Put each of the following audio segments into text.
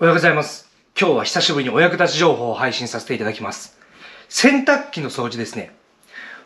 おはようございます。今日は久しぶりにお役立ち情報を配信させていただきます。洗濯機の掃除ですね。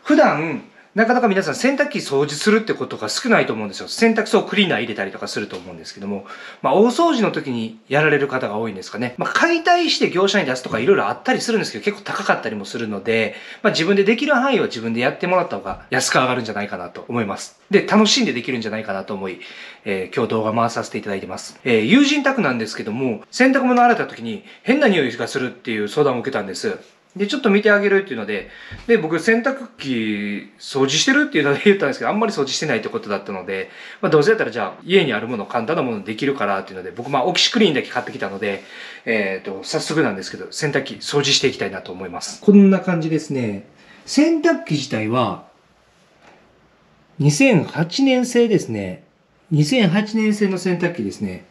普段、なかなか皆さん洗濯機掃除するってことが少ないと思うんですよ。洗濯槽クリーナー入れたりとかすると思うんですけども、まあ大掃除の時にやられる方が多いんですかね。まあ解体して業者に出すとか色々あったりするんですけど、結構高かったりもするので、まあ自分でできる範囲は自分でやってもらった方が安く上がるんじゃないかなと思います。で、楽しんでできるんじゃないかなと思い、えー、今日動画回させていただいてます。えー、友人宅なんですけども、洗濯物洗った時に変な匂いがするっていう相談を受けたんです。で、ちょっと見てあげるっていうので、で、僕、洗濯機掃除してるっていうので言ったんですけど、あんまり掃除してないってことだったので、まあ、どうせやったらじゃあ、家にあるもの、簡単なものできるからっていうので、僕、まあ、オキシクリーンだけ買ってきたので、えっ、ー、と、早速なんですけど、洗濯機掃除していきたいなと思います。こんな感じですね。洗濯機自体は、2008年製ですね。2008年製の洗濯機ですね。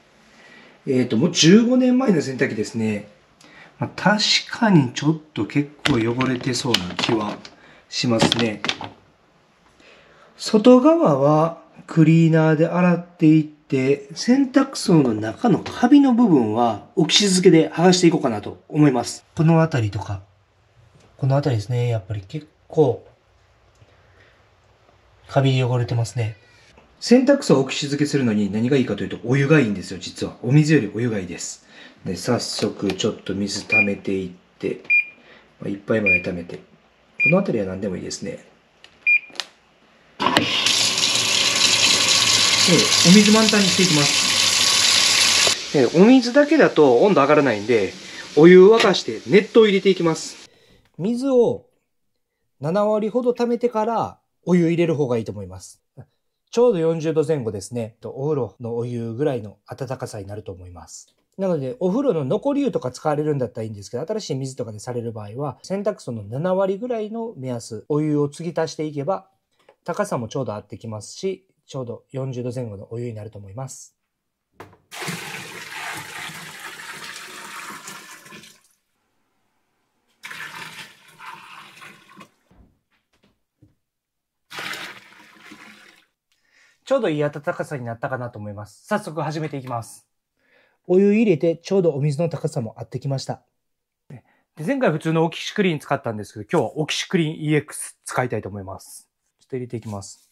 えっ、ー、と、もう15年前の洗濯機ですね。まあ、確かにちょっと結構汚れてそうな気はしますね。外側はクリーナーで洗っていって、洗濯槽の中のカビの部分は浮きシ漬けで剥がしていこうかなと思います。この辺りとか、この辺りですね。やっぱり結構、カビ汚れてますね。洗濯槽を浮きシ漬けするのに何がいいかというとお湯がいいんですよ、実は。お水よりお湯がいいです。で、早速ちょっと水溜めていって、まあ、いっぱいまで溜めて。この辺りは何でもいいですね。お水満タンにしていきます。お水だけだと温度上がらないんで、お湯を沸かして熱湯を入れていきます。水を7割ほど溜めてからお湯入れる方がいいと思います。ちょうど40度前後ですね。お風呂のお湯ぐらいの暖かさになると思います。なので、お風呂の残り湯とか使われるんだったらいいんですけど、新しい水とかでされる場合は、洗濯槽の7割ぐらいの目安、お湯を継ぎ足していけば、高さもちょうど合ってきますし、ちょうど40度前後のお湯になると思います。ちょうどいい暖かさになったかなと思います。早速始めていきます。お湯入れて、ちょうどお水の高さも合ってきました。で前回普通のオキシクリーン使ったんですけど、今日はオキシクリーン EX 使いたいと思います。ちょっと入れていきます。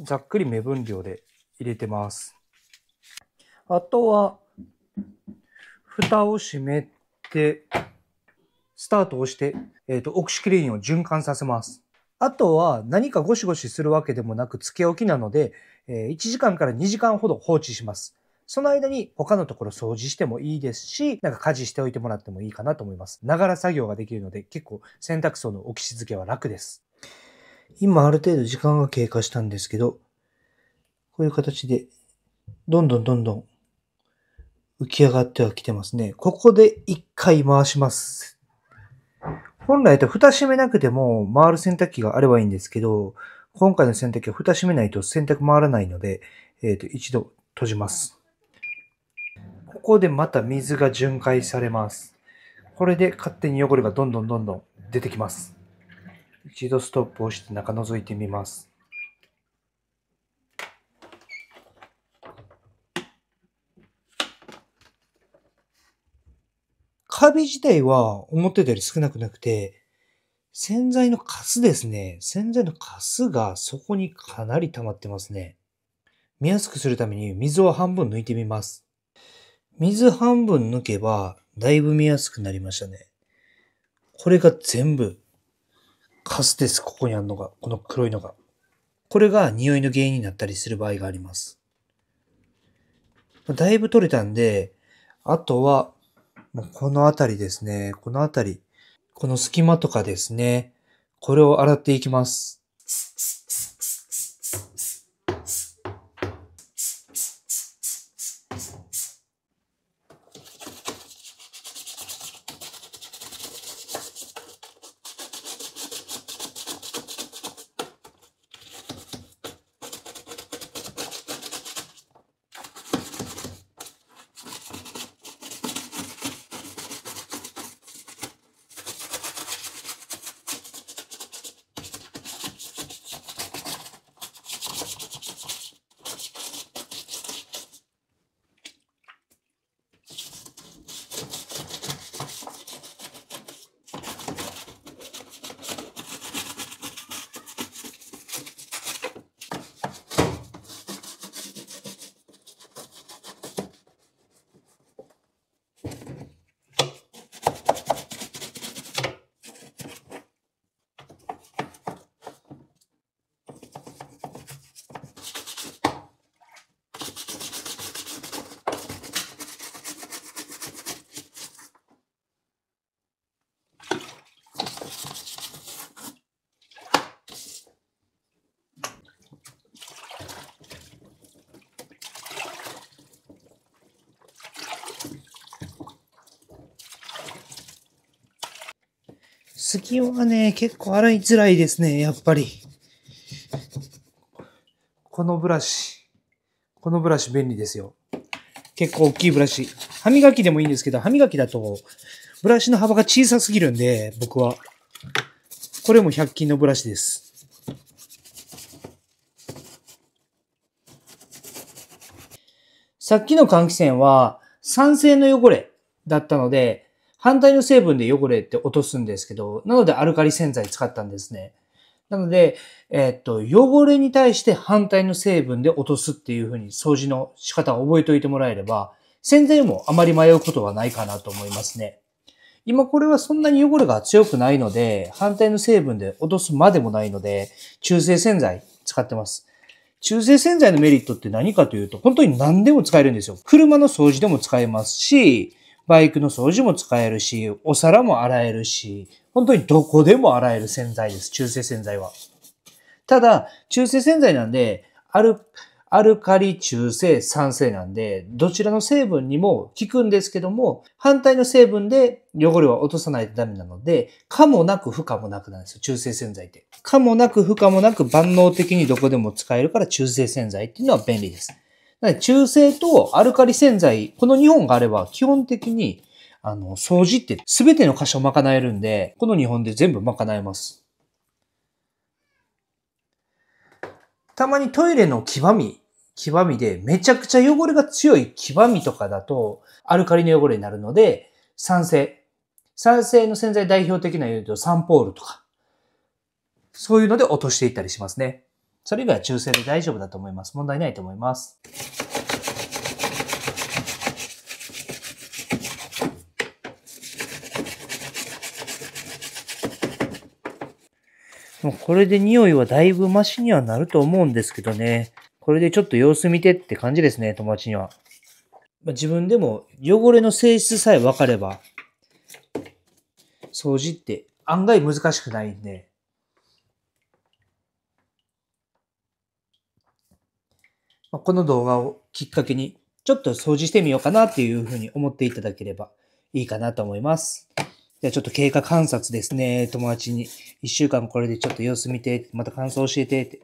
ざっくり目分量で入れてます。あとは、蓋を閉めて、スタートをして、えっ、ー、と、オキシクリーンを循環させます。あとは何かゴシゴシするわけでもなく付け置きなので、え1時間から2時間ほど放置します。その間に他のところ掃除してもいいですし、なんか家事しておいてもらってもいいかなと思います。ながら作業ができるので結構洗濯槽の置きしけは楽です。今ある程度時間が経過したんですけど、こういう形でどんどんどんどん浮き上がってはきてますね。ここで一回回します。本来と蓋閉めなくても回る洗濯機があればいいんですけど、今回の洗濯機は蓋閉めないと洗濯回らないので、えっ、ー、と、一度閉じます。ここでまた水が巡回されます。これで勝手に汚れがどんどんどんどん出てきます。一度ストップをして中覗いてみます。カビ自体は思ってたより少なくなくて、洗剤のカスですね。洗剤のカスがそこにかなり溜まってますね。見やすくするために水を半分抜いてみます。水半分抜けば、だいぶ見やすくなりましたね。これが全部、カスです。ここにあるのが。この黒いのが。これが匂いの原因になったりする場合があります。だいぶ取れたんで、あとはもうこのあたりですね。このあたり。この隙間とかですね。これを洗っていきます。次はね、結構洗いづらいですね、やっぱり。このブラシ。このブラシ便利ですよ。結構大きいブラシ。歯磨きでもいいんですけど、歯磨きだと、ブラシの幅が小さすぎるんで、僕は。これも100均のブラシです。さっきの換気扇は、酸性の汚れだったので、反対の成分で汚れって落とすんですけど、なのでアルカリ洗剤使ったんですね。なので、えー、っと、汚れに対して反対の成分で落とすっていうふうに掃除の仕方を覚えておいてもらえれば、洗剤もあまり迷うことはないかなと思いますね。今これはそんなに汚れが強くないので、反対の成分で落とすまでもないので、中性洗剤使ってます。中性洗剤のメリットって何かというと、本当に何でも使えるんですよ。車の掃除でも使えますし、バイクの掃除も使えるし、お皿も洗えるし、本当にどこでも洗える洗剤です。中性洗剤は。ただ、中性洗剤なんで、アル、アルカリ中性酸性なんで、どちらの成分にも効くんですけども、反対の成分で汚れは落とさないとダメなので、可もなく不可もなくなんですよ、中性洗剤って。可もなく不可もなく万能的にどこでも使えるから中性洗剤っていうのは便利です。中性とアルカリ洗剤、この2本があれば基本的に、あの、掃除って全ての箇所賄えるんで、この2本で全部賄えます。たまにトイレの黄ばみ、黄ばみでめちゃくちゃ汚れが強い黄ばみとかだと、アルカリの汚れになるので、酸性。酸性の洗剤代表的な言うとサンポールとか、そういうので落としていったりしますね。それ以外は中性で大丈夫だと思います。問題ないと思います。もうこれで匂いはだいぶマシにはなると思うんですけどね。これでちょっと様子見てって感じですね、友達には。まあ、自分でも汚れの性質さえ分かれば、掃除って案外難しくないんで、この動画をきっかけに、ちょっと掃除してみようかなっていうふうに思っていただければいいかなと思います。じゃあちょっと経過観察ですね。友達に1週間これでちょっと様子見て、また感想教えてって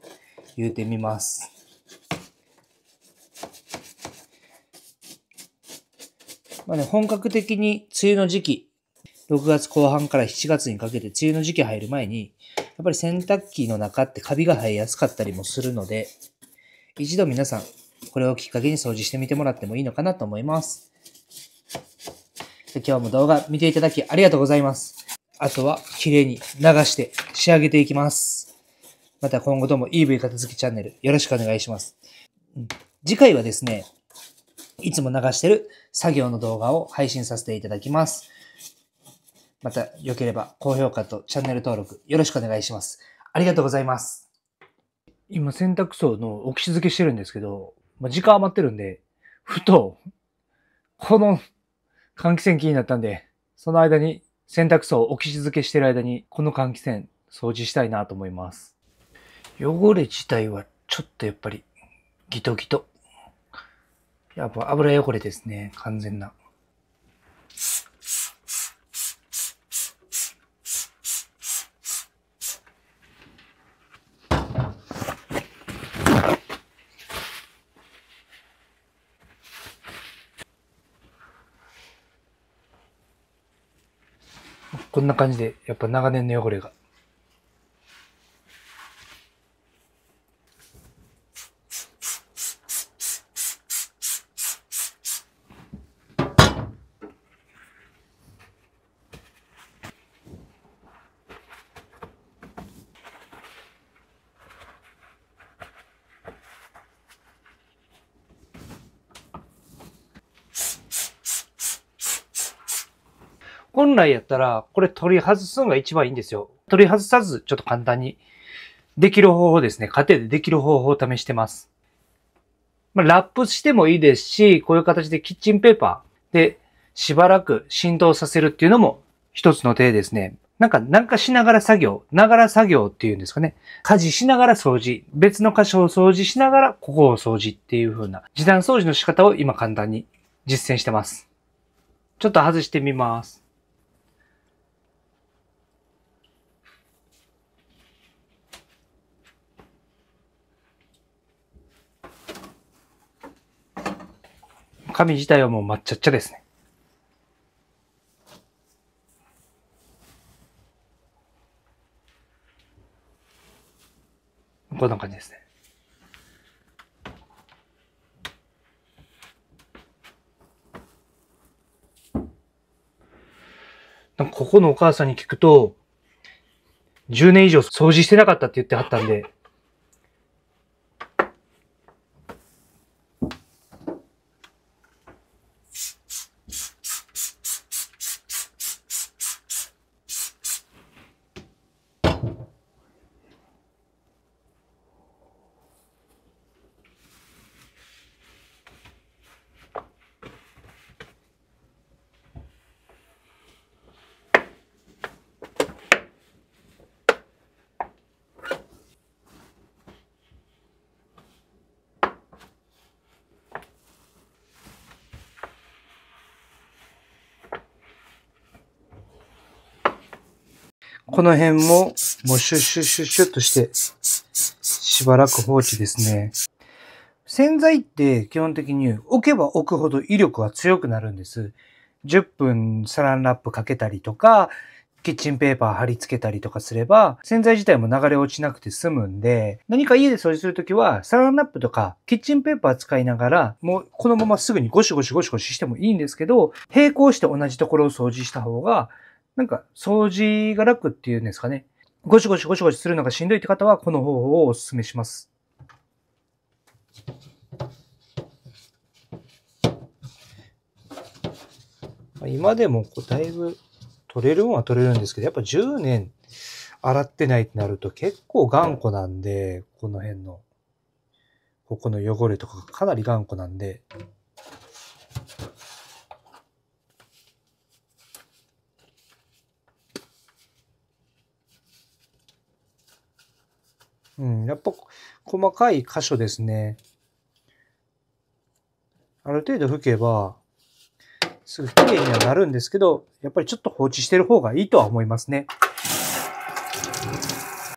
言うてみます。まあね、本格的に梅雨の時期、6月後半から7月にかけて梅雨の時期入る前に、やっぱり洗濯機の中ってカビが生えやすかったりもするので、一度皆さん、これをきっかけに掃除してみてもらってもいいのかなと思います。今日も動画見ていただきありがとうございます。あとは綺麗に流して仕上げていきます。また今後とも EV 片付きチャンネルよろしくお願いします。次回はですね、いつも流してる作業の動画を配信させていただきます。また良ければ高評価とチャンネル登録よろしくお願いします。ありがとうございます。今洗濯槽の置き続けしてるんですけど、まあ、時間余ってるんで、ふと、この換気扇気になったんで、その間に洗濯槽を置き続けしてる間に、この換気扇掃除したいなと思います。汚れ自体はちょっとやっぱりギトギト。やっぱ油汚れですね、完全な。こんな感じで、やっぱ長年の汚れが本来やったら、これ取り外すのが一番いいんですよ。取り外さず、ちょっと簡単にできる方法ですね。家庭でできる方法を試してます。まあ、ラップしてもいいですし、こういう形でキッチンペーパーでしばらく振動させるっていうのも一つの手ですね。なんか、なんかしながら作業、ながら作業っていうんですかね。家事しながら掃除、別の箇所を掃除しながらここを掃除っていう風な時短掃除の仕方を今簡単に実践してます。ちょっと外してみます。中身自体はもう抹茶茶ですね。こんな感じですね。なんかここのお母さんに聞くと、10年以上掃除してなかったって言ってはったんで、この辺も、もうシュッシュッシュッシュッとして、しばらく放置ですね。洗剤って基本的に置けば置くほど威力は強くなるんです。10分サランラップかけたりとか、キッチンペーパー貼り付けたりとかすれば、洗剤自体も流れ落ちなくて済むんで、何か家で掃除するときは、サランラップとかキッチンペーパー使いながら、もうこのまますぐにゴシゴシゴシゴシしてもいいんですけど、並行して同じところを掃除した方が、なんか掃除が楽っていうんですかね。ゴシゴシゴシゴシするのがしんどいって方は、この方法をお勧めします。今でもこうだいぶ取れるものは取れるんですけど、やっぱ10年洗ってないってなると結構頑固なんで、この辺の、ここの汚れとかかなり頑固なんで、うん、やっぱ細かい箇所ですね。ある程度吹けば、すぐ綺麗にはなるんですけど、やっぱりちょっと放置してる方がいいとは思いますね。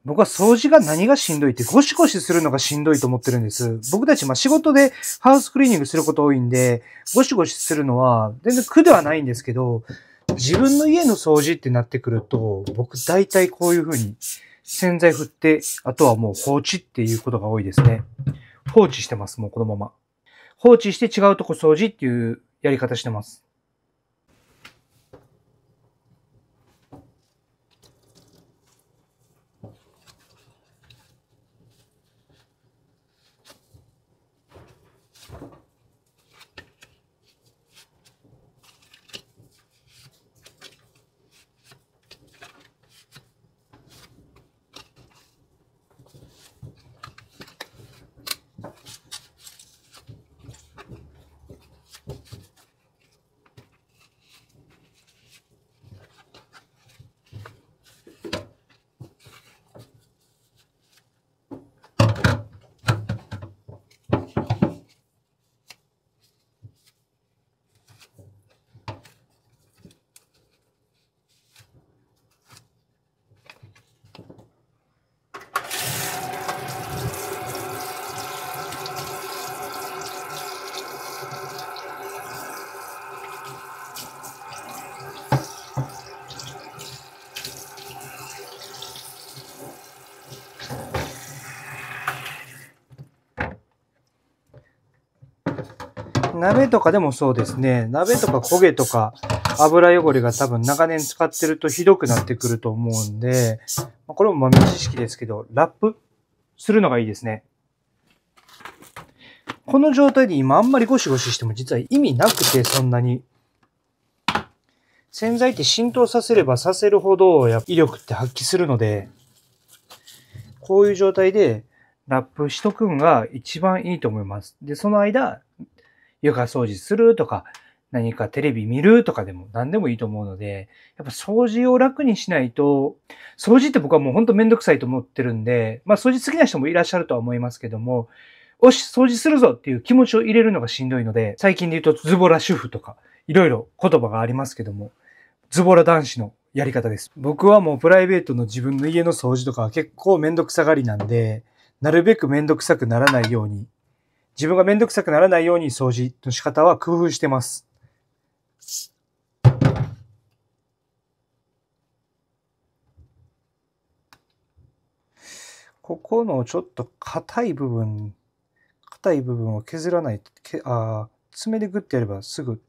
僕は掃除が何がしんどいってゴシゴシするのがしんどいと思ってるんです。僕たちま仕事でハウスクリーニングすること多いんで、ゴシゴシするのは全然苦ではないんですけど、自分の家の掃除ってなってくると、僕大体こういう風に洗剤振って、あとはもう放置っていうことが多いですね。放置してます、もうこのまま。放置して違うとこ掃除っていうやり方してます。鍋とかでもそうですね。鍋とか焦げとか油汚れが多分長年使ってるとひどくなってくると思うんで、これも豆知識ですけど、ラップするのがいいですね。この状態で今あんまりゴシゴシしても実は意味なくてそんなに。洗剤って浸透させればさせるほど威力って発揮するので、こういう状態でラップしとくんが一番いいと思います。で、その間、床掃除するとか、何かテレビ見るとかでも何でもいいと思うので、やっぱ掃除を楽にしないと、掃除って僕はもうほんとめんどくさいと思ってるんで、まあ掃除好きな人もいらっしゃるとは思いますけども、おし、掃除するぞっていう気持ちを入れるのがしんどいので、最近で言うとズボラ主婦とか、いろいろ言葉がありますけども、ズボラ男子のやり方です。僕はもうプライベートの自分の家の掃除とか結構めんどくさがりなんで、なるべくめんどくさくならないように自分がめんどくさくならないように掃除の仕方は工夫してます。ここのちょっと硬い部分、硬い部分を削らない、けあ爪でグッてやればすぐ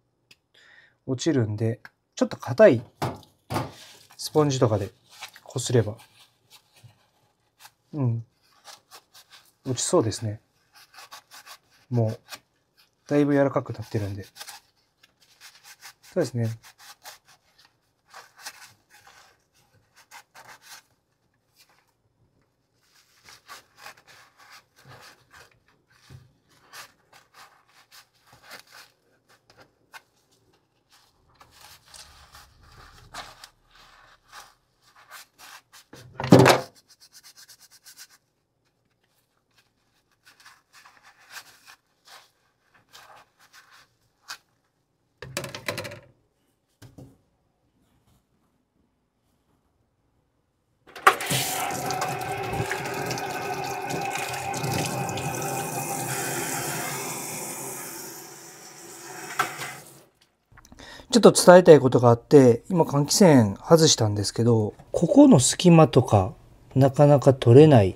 落ちるんで、ちょっと硬いスポンジとかでこすれば、うん、落ちそうですね。もう、だいぶ柔らかくなってるんで。そうですね。ちょっと伝えたいことがあって、今換気扇外したんですけど、ここの隙間とか、なかなか取れない、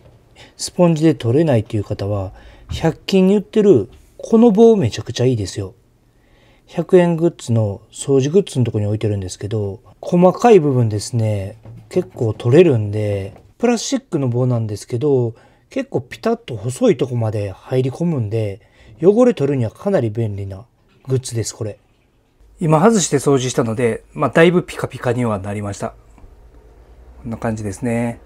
スポンジで取れないっていう方は、100均に売ってるこの棒めちゃくちゃいいですよ。100円グッズの掃除グッズのとこに置いてるんですけど、細かい部分ですね、結構取れるんで、プラスチックの棒なんですけど、結構ピタッと細いとこまで入り込むんで、汚れ取るにはかなり便利なグッズです、これ。今外して掃除したので、まあ、だいぶピカピカにはなりました。こんな感じですね。